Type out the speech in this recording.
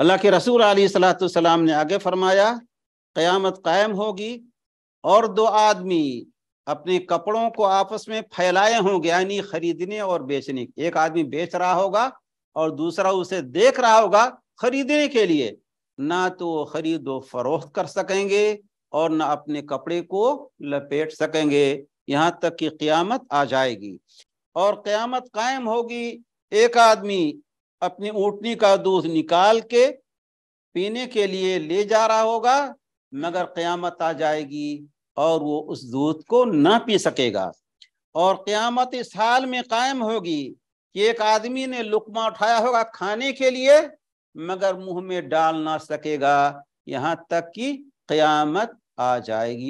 अल्लाह के रसूल सलाम ने आगे फरमाया क़यामत कायम होगी और दो आदमी अपने कपड़ों को आपस में फैलाए होंगे यानी खरीदने और बेचने एक आदमी बेच रहा होगा और दूसरा उसे देख रहा होगा खरीदने के लिए ना तो खरीदो फरोख्त कर सकेंगे और ना अपने कपड़े को लपेट सकेंगे यहाँ तक कि क़यामत आ जाएगी और क़यामत कायम होगी एक आदमी अपनी ऊटनी का दूध निकाल के पीने के लिए ले जा रहा होगा मगर क़्यामत आ जाएगी और वो उस दूध को ना पी सकेगा और क़्यामत इस हाल में कायम होगी कि एक आदमी ने लुकमा उठाया होगा खाने के लिए मगर मुंह में डाल ना सकेगा यहाँ तक कि क्यामत आ जाएगी